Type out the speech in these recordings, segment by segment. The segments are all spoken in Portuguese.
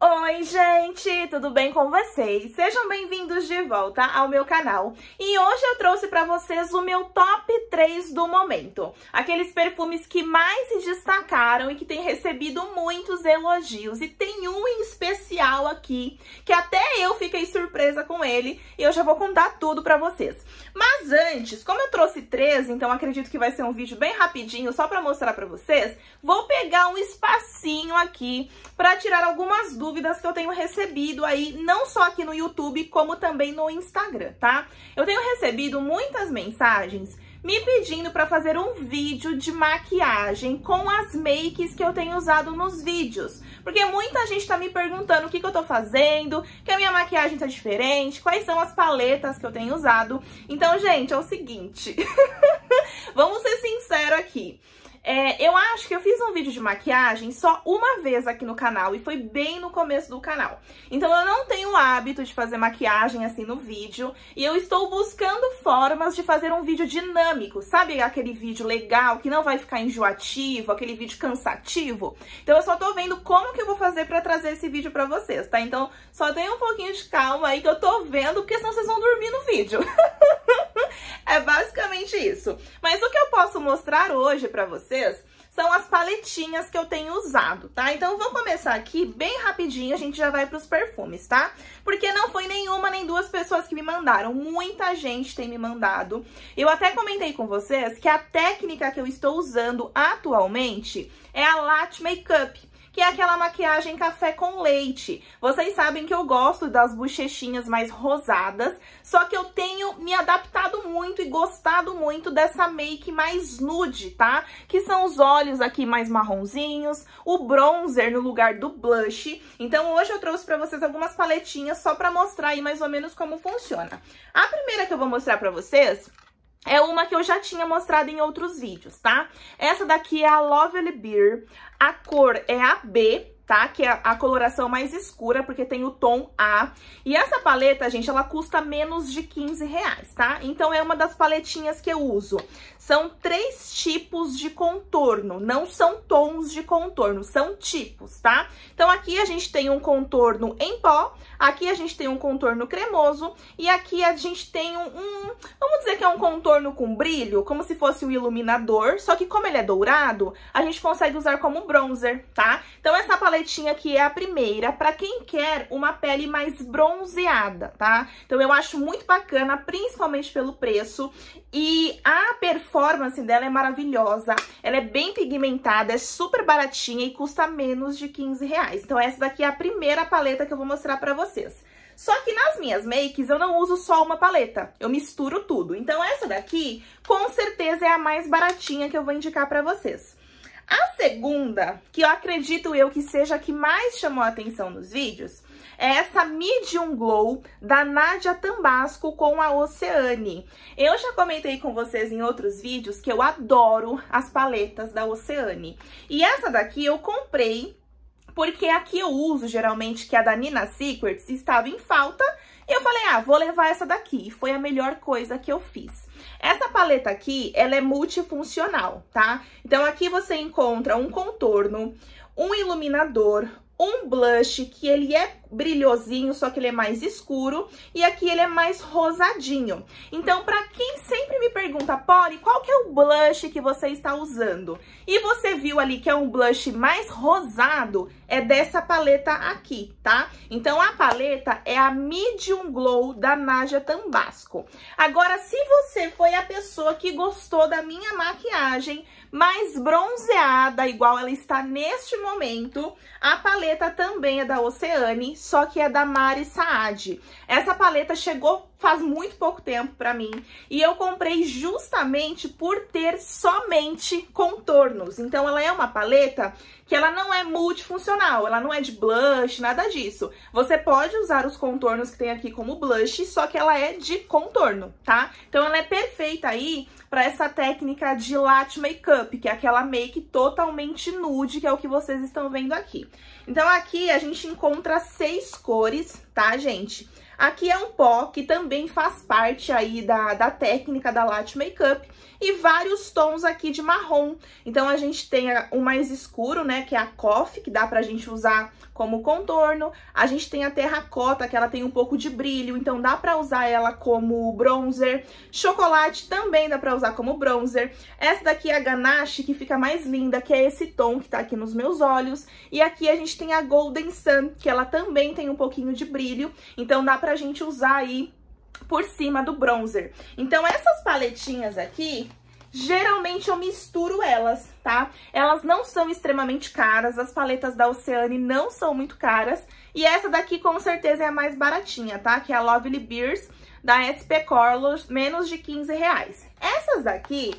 Oi, gente! Tudo bem com vocês? Sejam bem-vindos de volta ao meu canal. E hoje eu trouxe para vocês o meu top 3 do momento. Aqueles perfumes que mais se destacaram e que têm recebido muitos elogios. E tem um em especial aqui, que até eu fiquei surpresa com ele. E eu já vou contar tudo para vocês. Mas antes, como eu trouxe três, então acredito que vai ser um vídeo bem rapidinho, só para mostrar para vocês, vou pegar um espacinho aqui para tirar algumas dúvidas dúvidas que eu tenho recebido aí, não só aqui no YouTube, como também no Instagram, tá? Eu tenho recebido muitas mensagens me pedindo para fazer um vídeo de maquiagem com as makes que eu tenho usado nos vídeos. Porque muita gente tá me perguntando o que, que eu tô fazendo, que a minha maquiagem tá diferente, quais são as paletas que eu tenho usado. Então, gente, é o seguinte, vamos ser sinceros aqui. É, eu acho que eu fiz um vídeo de maquiagem só uma vez aqui no canal e foi bem no começo do canal. Então eu não tenho o hábito de fazer maquiagem assim no vídeo e eu estou buscando formas de fazer um vídeo dinâmico, sabe? Aquele vídeo legal que não vai ficar enjoativo, aquele vídeo cansativo. Então eu só tô vendo como que eu vou fazer pra trazer esse vídeo pra vocês, tá? Então só tenha um pouquinho de calma aí que eu tô vendo, porque senão vocês vão dormir no vídeo. é basicamente isso mostrar hoje para vocês são as paletinhas que eu tenho usado, tá? Então, vou começar aqui bem rapidinho, a gente já vai pros perfumes, tá? Porque não foi nenhuma nem duas pessoas que me mandaram, muita gente tem me mandado. Eu até comentei com vocês que a técnica que eu estou usando atualmente é a Latte Makeup que é aquela maquiagem café com leite. Vocês sabem que eu gosto das bochechinhas mais rosadas, só que eu tenho me adaptado muito e gostado muito dessa make mais nude, tá? Que são os olhos aqui mais marronzinhos, o bronzer no lugar do blush. Então hoje eu trouxe pra vocês algumas paletinhas só pra mostrar aí mais ou menos como funciona. A primeira que eu vou mostrar pra vocês é uma que eu já tinha mostrado em outros vídeos, tá? Essa daqui é a Lovely Beer, a cor é a B, tá? Que é a coloração mais escura, porque tem o tom A. E essa paleta, gente, ela custa menos de 15 reais, tá? Então é uma das paletinhas que eu uso. São três tipos de contorno, não são tons de contorno, são tipos, tá? Então aqui a gente tem um contorno em pó, Aqui a gente tem um contorno cremoso e aqui a gente tem um, um, vamos dizer que é um contorno com brilho, como se fosse um iluminador, só que como ele é dourado, a gente consegue usar como bronzer, tá? Então essa paletinha aqui é a primeira para quem quer uma pele mais bronzeada, tá? Então eu acho muito bacana, principalmente pelo preço e a performance dela é maravilhosa, ela é bem pigmentada, é super baratinha e custa menos de 15 reais. Então essa daqui é a primeira paleta que eu vou mostrar pra vocês vocês. Só que nas minhas makes eu não uso só uma paleta, eu misturo tudo. Então essa daqui, com certeza, é a mais baratinha que eu vou indicar pra vocês. A segunda, que eu acredito eu que seja a que mais chamou a atenção nos vídeos, é essa Medium Glow da Nadia Tambasco com a Oceane. Eu já comentei com vocês em outros vídeos que eu adoro as paletas da Oceane. E essa daqui eu comprei porque aqui eu uso geralmente que é a da Nina Secrets estava em falta, e eu falei, ah, vou levar essa daqui, e foi a melhor coisa que eu fiz. Essa paleta aqui, ela é multifuncional, tá? Então aqui você encontra um contorno, um iluminador, um blush, que ele é brilhosinho, só que ele é mais escuro, e aqui ele é mais rosadinho. Então, pra quem sempre me pergunta, Polly, qual que é o blush que você está usando? E você viu ali que é um blush mais rosado, é dessa paleta aqui, tá? Então, a paleta é a Medium Glow da Naja Tambasco. Agora, se você foi a pessoa que gostou da minha maquiagem mais bronzeada, igual ela está neste momento, a paleta também é da Oceane, só que é da Mari Saad. Essa paleta chegou faz muito pouco tempo para mim. E eu comprei justamente por ter somente contornos. Então ela é uma paleta que ela não é multifuncional, ela não é de blush, nada disso. Você pode usar os contornos que tem aqui como blush, só que ela é de contorno, tá? Então ela é perfeita aí para essa técnica de latte makeup, que é aquela make totalmente nude, que é o que vocês estão vendo aqui. Então aqui a gente encontra seis cores, tá, gente? Aqui é um pó que também faz parte aí da, da técnica da Latte Makeup e vários tons aqui de marrom. Então a gente tem o mais escuro, né, que é a coffee, que dá pra gente usar como contorno. A gente tem a terracota, que ela tem um pouco de brilho, então dá pra usar ela como bronzer. Chocolate também dá pra usar como bronzer. Essa daqui é a ganache, que fica mais linda, que é esse tom que tá aqui nos meus olhos. E aqui a gente tem a Golden Sun, que ela também tem um pouquinho de brilho, então dá pra pra gente usar aí por cima do bronzer. Então, essas paletinhas aqui, Geralmente eu misturo elas, tá? Elas não são extremamente caras, as paletas da Oceane não são muito caras. E essa daqui com certeza é a mais baratinha, tá? Que é a Lovely Beers da SP Corlos, menos de 15 reais. Essas daqui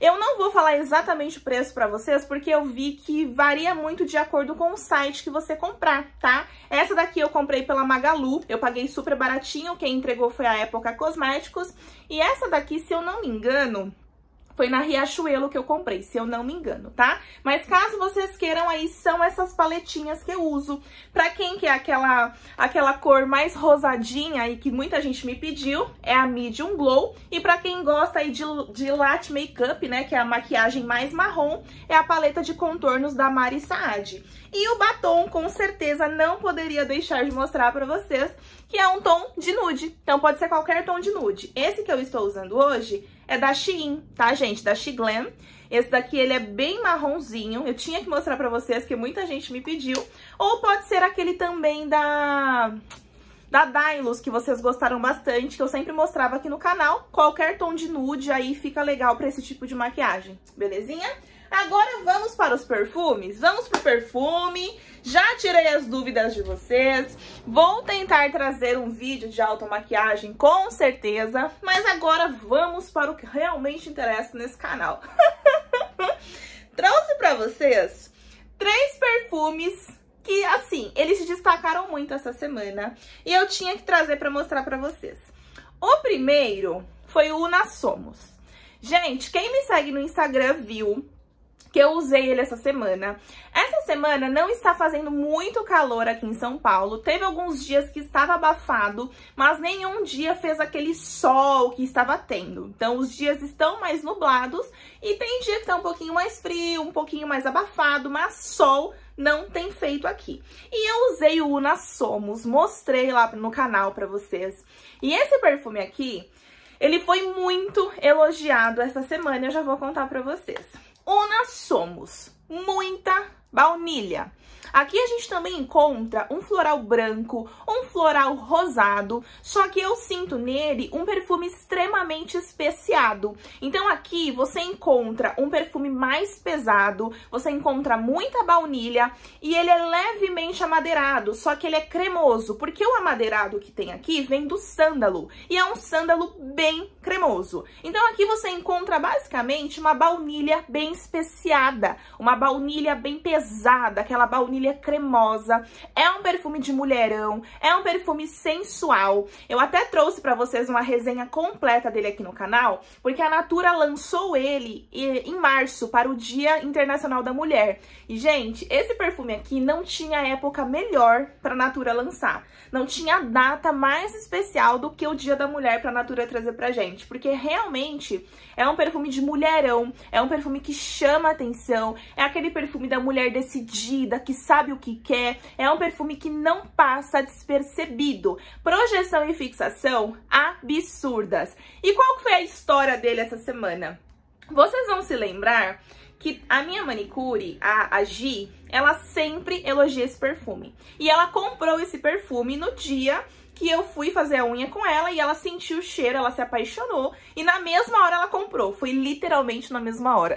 eu não vou falar exatamente o preço para vocês, porque eu vi que varia muito de acordo com o site que você comprar, tá? Essa daqui eu comprei pela Magalu, eu paguei super baratinho, quem entregou foi a Época Cosméticos. E essa daqui, se eu não me engano, foi na Riachuelo que eu comprei, se eu não me engano, tá? Mas caso vocês queiram aí, são essas paletinhas que eu uso. Pra quem quer aquela, aquela cor mais rosadinha aí, que muita gente me pediu, é a Medium Glow. E pra quem gosta aí de, de Latte Makeup, né, que é a maquiagem mais marrom, é a paleta de contornos da Mari Saad. E o batom, com certeza, não poderia deixar de mostrar pra vocês, que é um tom de nude. Então pode ser qualquer tom de nude. Esse que eu estou usando hoje é da Shein, tá, gente? Da She Glam. Esse daqui, ele é bem marronzinho. Eu tinha que mostrar pra vocês, que muita gente me pediu. Ou pode ser aquele também da... Da Dylos, que vocês gostaram bastante, que eu sempre mostrava aqui no canal. Qualquer tom de nude aí fica legal pra esse tipo de maquiagem, belezinha? Agora vamos para os perfumes? Vamos para o perfume. Já tirei as dúvidas de vocês. Vou tentar trazer um vídeo de automaquiagem com certeza. Mas agora vamos para o que realmente interessa nesse canal. Trouxe para vocês três perfumes que, assim, eles se destacaram muito essa semana. E eu tinha que trazer para mostrar para vocês. O primeiro foi o Una Somos. Gente, quem me segue no Instagram viu que eu usei ele essa semana. Essa semana não está fazendo muito calor aqui em São Paulo, teve alguns dias que estava abafado, mas nenhum dia fez aquele sol que estava tendo. Então os dias estão mais nublados e tem dia que está um pouquinho mais frio, um pouquinho mais abafado, mas sol não tem feito aqui. E eu usei o Una Somos, mostrei lá no canal para vocês. E esse perfume aqui, ele foi muito elogiado essa semana, eu já vou contar para vocês. Una somos. Muita baunilha. Aqui a gente também encontra um floral branco, um floral rosado, só que eu sinto nele um perfume extremamente especiado. Então aqui você encontra um perfume mais pesado, você encontra muita baunilha e ele é levemente amadeirado, só que ele é cremoso, porque o amadeirado que tem aqui vem do sândalo, e é um sândalo bem cremoso. Então aqui você encontra basicamente uma baunilha bem especiada, uma baunilha bem pesada, aquela baunilha baunilha cremosa. É um perfume de mulherão, é um perfume sensual. Eu até trouxe para vocês uma resenha completa dele aqui no canal, porque a Natura lançou ele em março para o Dia Internacional da Mulher. E, gente, esse perfume aqui não tinha época melhor para a Natura lançar. Não tinha data mais especial do que o Dia da Mulher para a Natura trazer pra gente, porque realmente é um perfume de mulherão, é um perfume que chama atenção, é aquele perfume da mulher decidida, que sabe o que quer, é um perfume que não passa despercebido. Projeção e fixação absurdas. E qual foi a história dele essa semana? Vocês vão se lembrar que a minha manicure, a, a Gi, ela sempre elogia esse perfume. E ela comprou esse perfume no dia que eu fui fazer a unha com ela e ela sentiu o cheiro, ela se apaixonou e na mesma hora ela comprou. Foi literalmente na mesma hora.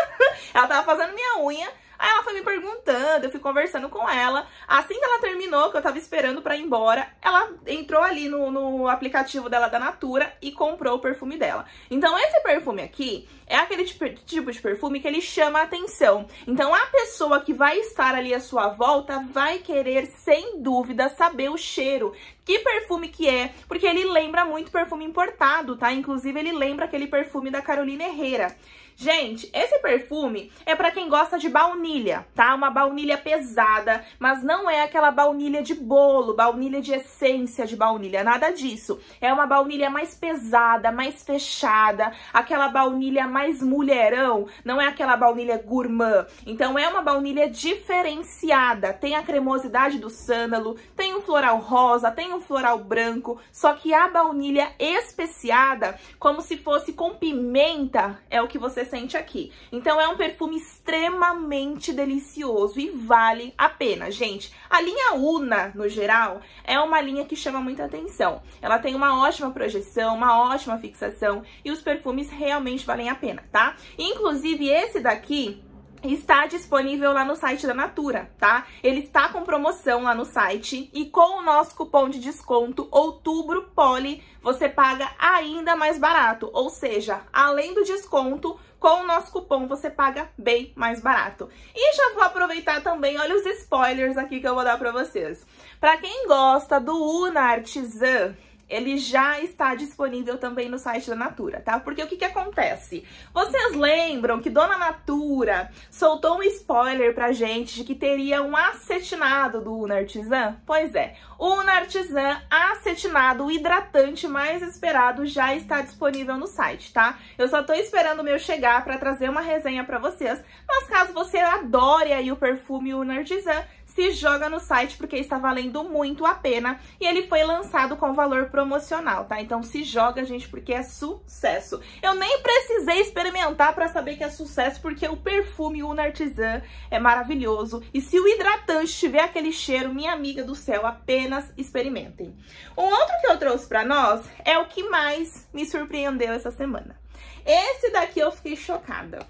ela tava fazendo minha unha, Aí ela foi me perguntando, eu fui conversando com ela. Assim que ela terminou, que eu tava esperando pra ir embora, ela entrou ali no, no aplicativo dela da Natura e comprou o perfume dela. Então esse perfume aqui é aquele tipo, tipo de perfume que ele chama a atenção. Então a pessoa que vai estar ali à sua volta vai querer, sem dúvida, saber o cheiro. Que perfume que é, porque ele lembra muito perfume importado, tá? Inclusive ele lembra aquele perfume da Carolina Herrera. Gente, esse perfume é para quem gosta de baunilha, tá? Uma baunilha pesada, mas não é aquela baunilha de bolo, baunilha de essência de baunilha, nada disso. É uma baunilha mais pesada, mais fechada, aquela baunilha mais mulherão, não é aquela baunilha gourmand. Então é uma baunilha diferenciada, tem a cremosidade do sândalo, tem o um floral rosa, tem o um floral branco, só que a baunilha especiada, como se fosse com pimenta, é o que você aqui. Então é um perfume extremamente delicioso e vale a pena, gente. A linha Una, no geral, é uma linha que chama muita atenção. Ela tem uma ótima projeção, uma ótima fixação e os perfumes realmente valem a pena, tá? Inclusive esse daqui, está disponível lá no site da Natura, tá? Ele está com promoção lá no site e com o nosso cupom de desconto outubro poli você paga ainda mais barato, ou seja, além do desconto com o nosso cupom você paga bem mais barato. E já vou aproveitar também, olha os spoilers aqui que eu vou dar para vocês. Para quem gosta do Una Artisan, ele já está disponível também no site da Natura, tá? Porque o que, que acontece? Vocês lembram que Dona Natura soltou um spoiler pra gente de que teria um acetinado do Unartisan? Pois é, o Unartisan acetinado, o hidratante mais esperado, já está disponível no site, tá? Eu só tô esperando o meu chegar pra trazer uma resenha pra vocês, mas caso você adore aí o perfume Unartisan se joga no site porque está valendo muito a pena e ele foi lançado com valor promocional, tá? Então se joga, gente, porque é sucesso. Eu nem precisei experimentar para saber que é sucesso, porque o perfume Unartisan Artisan é maravilhoso. E se o hidratante tiver aquele cheiro, minha amiga do céu, apenas experimentem. Um outro que eu trouxe para nós é o que mais me surpreendeu essa semana. Esse daqui eu fiquei chocada.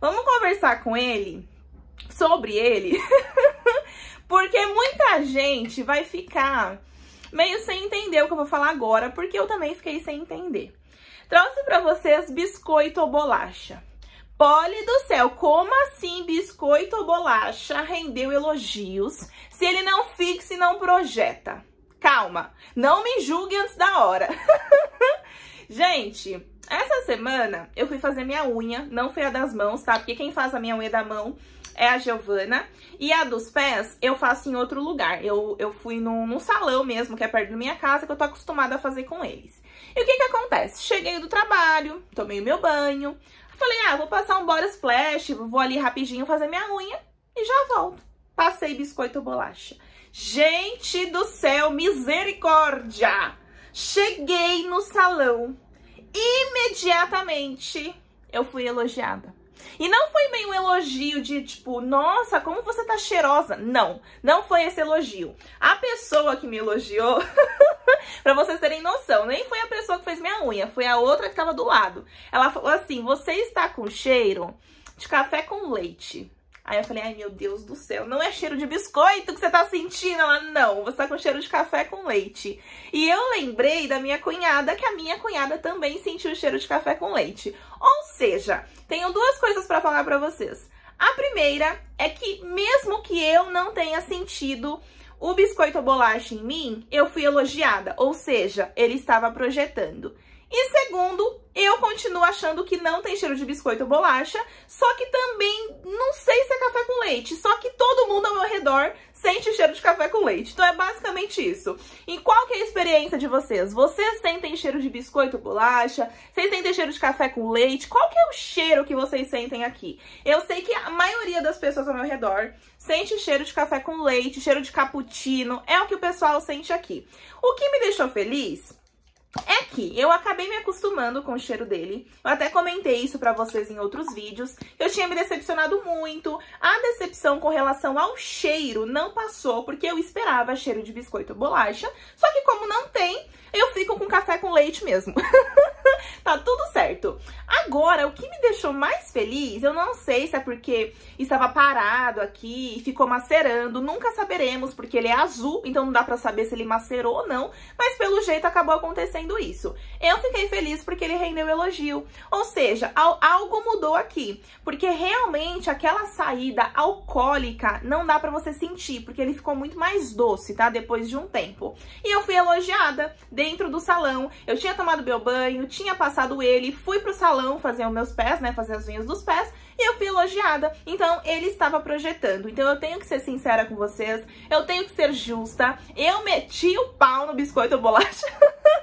Vamos conversar com ele sobre ele, porque muita gente vai ficar meio sem entender o que eu vou falar agora, porque eu também fiquei sem entender. Trouxe para vocês biscoito ou bolacha. Pole do céu, como assim biscoito ou bolacha rendeu elogios se ele não fixa e não projeta? Calma, não me julgue antes da hora. Gente, essa semana eu fui fazer minha unha, não foi a das mãos, tá? Porque quem faz a minha unha é da mão é a Giovana. E a dos pés eu faço em outro lugar. Eu, eu fui num, num salão mesmo, que é perto da minha casa, que eu tô acostumada a fazer com eles. E o que que acontece? Cheguei do trabalho, tomei o meu banho, falei, ah, vou passar um body splash, vou ali rapidinho fazer minha unha e já volto. Passei biscoito ou bolacha. Gente do céu, misericórdia! Cheguei no salão, imediatamente eu fui elogiada. E não foi meio elogio de tipo, nossa, como você tá cheirosa. Não, não foi esse elogio. A pessoa que me elogiou, pra vocês terem noção, nem foi a pessoa que fez minha unha, foi a outra que tava do lado. Ela falou assim: você está com cheiro de café com leite. Aí eu falei, ai meu Deus do céu, não é cheiro de biscoito que você tá sentindo? Ela, não, você tá com cheiro de café com leite. E eu lembrei da minha cunhada, que a minha cunhada também sentiu o cheiro de café com leite. Ou seja, tenho duas coisas para falar para vocês. A primeira é que mesmo que eu não tenha sentido o biscoito ou bolacha em mim, eu fui elogiada, ou seja, ele estava projetando. E segundo, eu continuo achando que não tem cheiro de biscoito ou bolacha, só que também não sei se é café com leite, só que todo mundo ao meu redor sente cheiro de café com leite. Então é basicamente isso. E qual que é a experiência de vocês? Vocês sentem cheiro de biscoito ou bolacha? Vocês sentem cheiro de café com leite? Qual que é o cheiro que vocês sentem aqui? Eu sei que a maioria das pessoas ao meu redor sente cheiro de café com leite, cheiro de cappuccino, é o que o pessoal sente aqui. O que me deixou feliz é que eu acabei me acostumando com o cheiro dele. Eu até comentei isso pra vocês em outros vídeos. Eu tinha me decepcionado muito. A decepção com relação ao cheiro não passou, porque eu esperava cheiro de biscoito ou bolacha. Só que como não tem, eu fico com café com leite mesmo. tá tudo certo. Agora, o que me deixou mais feliz, eu não sei se é porque estava parado aqui e ficou macerando, nunca saberemos, porque ele é azul, então não dá pra saber se ele macerou ou não, mas pelo jeito acabou acontecendo isso. Eu fiquei feliz porque ele rendeu elogio, ou seja, algo mudou aqui, porque realmente aquela saída alcoólica não dá pra você sentir, porque ele ficou muito mais doce, tá? Depois de um tempo. E eu fui elogiada, dentro do salão. Eu tinha tomado meu banho, tinha passado ele, fui pro salão fazer os meus pés, né, fazer as unhas dos pés e eu fui elogiada. Então, ele estava projetando. Então, eu tenho que ser sincera com vocês, eu tenho que ser justa. Eu meti o pau no biscoito ou bolacha.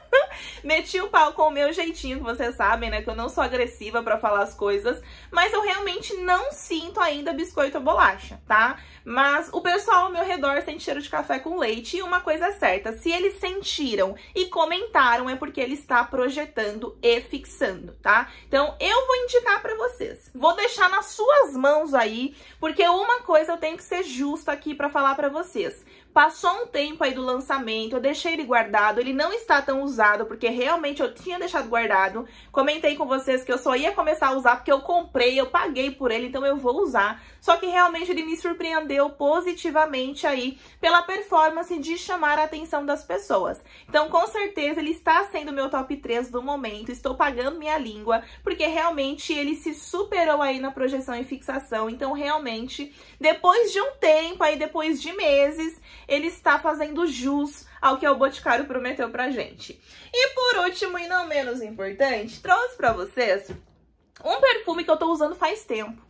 meti o pau com o meu jeitinho, que vocês sabem, né? Que eu não sou agressiva pra falar as coisas. Mas eu realmente não sinto ainda biscoito ou bolacha, tá? Mas o pessoal ao meu redor sente cheiro de café com leite. E uma coisa é certa, se eles sentiram e comentaram, é porque ele está projetando e fixando, tá? Então eu vou indicar pra vocês. Vou deixar Tá nas suas mãos aí, porque uma coisa eu tenho que ser justa aqui para falar para vocês. Passou um tempo aí do lançamento, eu deixei ele guardado, ele não está tão usado, porque realmente eu tinha deixado guardado. Comentei com vocês que eu só ia começar a usar porque eu comprei, eu paguei por ele, então eu vou usar. Só que realmente ele me surpreendeu positivamente aí pela performance de chamar a atenção das pessoas. Então, com certeza, ele está sendo meu top 3 do momento, estou pagando minha língua, porque realmente ele se superou aí na projeção e fixação. Então, realmente, depois de um tempo aí, depois de meses, ele está fazendo jus ao que o Boticário prometeu pra gente. E por último, e não menos importante, trouxe pra vocês um perfume que eu tô usando faz tempo.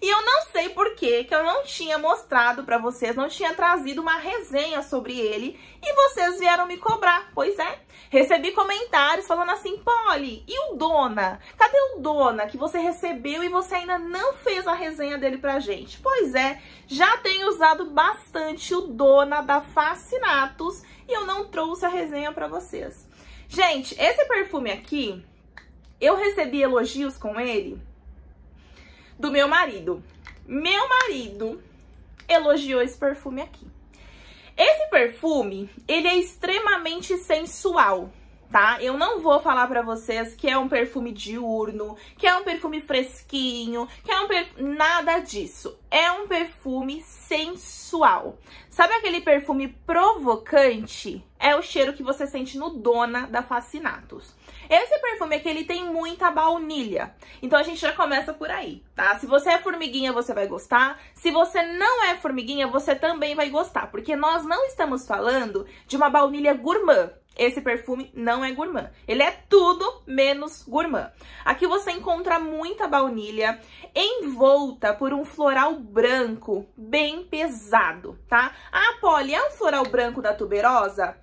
E eu não sei por que eu não tinha mostrado pra vocês, não tinha trazido uma resenha sobre ele e vocês vieram me cobrar. Pois é, recebi comentários falando assim, Polly, e o Dona? Cadê o Dona que você recebeu e você ainda não fez a resenha dele pra gente? Pois é, já tenho usado bastante o Dona da Fascinatus e eu não trouxe a resenha pra vocês. Gente, esse perfume aqui, eu recebi elogios com ele do meu marido. Meu marido elogiou esse perfume aqui. Esse perfume, ele é extremamente sensual, tá? Eu não vou falar pra vocês que é um perfume diurno, que é um perfume fresquinho, que é um perfume... Nada disso. É um perfume sensual. Sabe aquele perfume provocante? É o cheiro que você sente no Dona da Fascinatus. Esse perfume aqui, ele tem muita baunilha. Então a gente já começa por aí, tá? Se você é formiguinha, você vai gostar. Se você não é formiguinha, você também vai gostar. Porque nós não estamos falando de uma baunilha gourmand. Esse perfume não é gourmand. Ele é tudo menos gourmand. Aqui você encontra muita baunilha envolta por um floral branco bem pesado, tá? Ah, Polly, é um floral branco da tuberosa?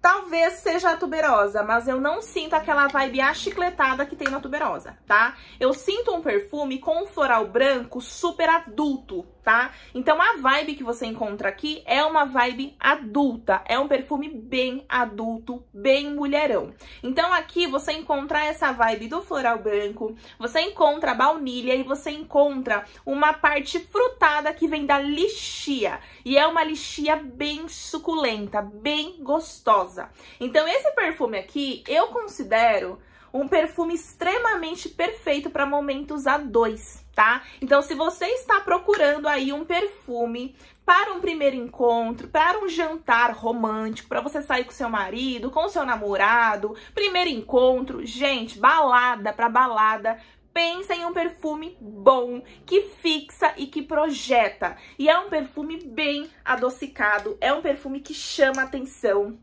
Talvez seja a tuberosa, mas eu não sinto aquela vibe achicletada que tem na tuberosa, tá? Eu sinto um perfume com um floral branco super adulto, tá? Então a vibe que você encontra aqui é uma vibe adulta, é um perfume bem adulto, bem mulherão. Então aqui você encontra essa vibe do floral branco, você encontra baunilha e você encontra uma parte frutada que vem da lixia. E é uma lixia bem suculenta, bem gostosa. Então esse perfume aqui, eu considero um perfume extremamente perfeito para momentos a dois tá? Então, se você está procurando aí um perfume para um primeiro encontro, para um jantar romântico, para você sair com seu marido, com seu namorado, primeiro encontro, gente, balada para balada, pensa em um perfume bom, que fixa e que projeta. E é um perfume bem adocicado, é um perfume que chama atenção.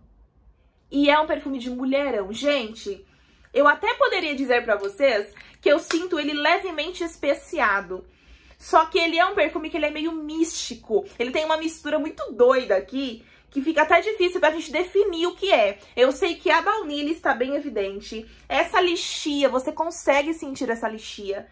E é um perfume de mulherão, gente. Eu até poderia dizer para vocês que eu sinto ele levemente especiado. Só que ele é um perfume que ele é meio místico. Ele tem uma mistura muito doida aqui, que fica até difícil pra gente definir o que é. Eu sei que a baunilha está bem evidente. Essa lixia, você consegue sentir essa lixia.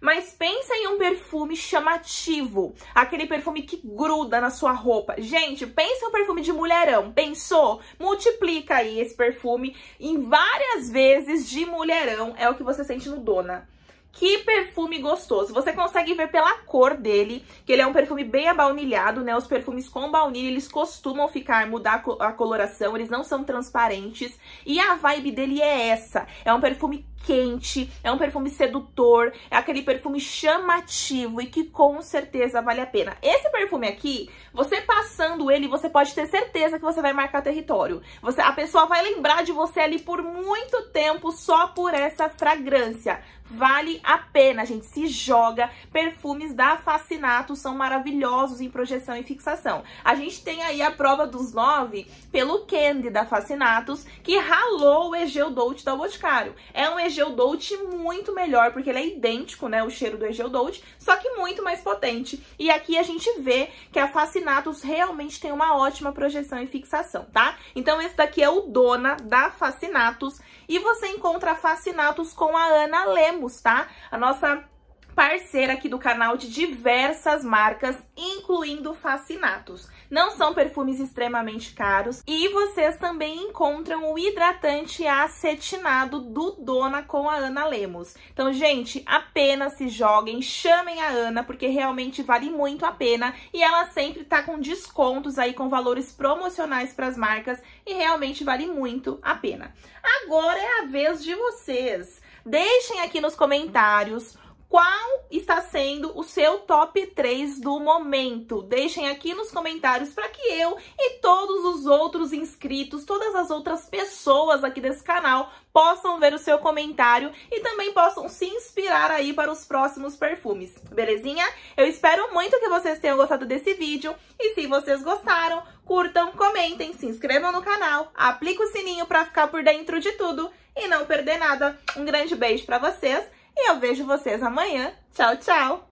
Mas pensa em um perfume chamativo, aquele perfume que gruda na sua roupa. Gente, pensa em um perfume de mulherão. Pensou? Multiplica aí esse perfume em várias vezes de mulherão. É o que você sente no Dona. Que perfume gostoso! Você consegue ver pela cor dele, que ele é um perfume bem abaunilhado, né? Os perfumes com baunilha, eles costumam ficar, mudar a coloração, eles não são transparentes. E a vibe dele é essa, é um perfume quente, é um perfume sedutor, é aquele perfume chamativo e que com certeza vale a pena. Esse perfume aqui, você passando ele, você pode ter certeza que você vai marcar território. Você, a pessoa vai lembrar de você ali por muito tempo só por essa fragrância. Vale a pena, gente, se joga. Perfumes da Fascinato são maravilhosos em projeção e fixação. A gente tem aí a prova dos nove pelo Candy da Fascinatos, que ralou o Egeu Dout da Boticário. É um Egeu Dolt muito melhor, porque ele é idêntico, né, o cheiro do Egeu Dolt, só que muito mais potente. E aqui a gente vê que a Fascinatus realmente tem uma ótima projeção e fixação, tá? Então esse daqui é o Dona da Fascinatus, e você encontra a Fascinatus com a Ana Lemos, tá? A nossa parceira aqui do canal de diversas marcas, incluindo Fascinatos. Não são perfumes extremamente caros e vocês também encontram o hidratante acetinado do Dona com a Ana Lemos. Então, gente, apenas se joguem, chamem a Ana, porque realmente vale muito a pena e ela sempre tá com descontos aí, com valores promocionais para as marcas e realmente vale muito a pena. Agora é a vez de vocês. Deixem aqui nos comentários qual está sendo o seu top 3 do momento. Deixem aqui nos comentários para que eu e todos os outros inscritos, todas as outras pessoas aqui desse canal possam ver o seu comentário e também possam se inspirar aí para os próximos perfumes, belezinha? Eu espero muito que vocês tenham gostado desse vídeo e se vocês gostaram, curtam, comentem, se inscrevam no canal, aplique o sininho para ficar por dentro de tudo e não perder nada. Um grande beijo para vocês! E eu vejo vocês amanhã. Tchau, tchau!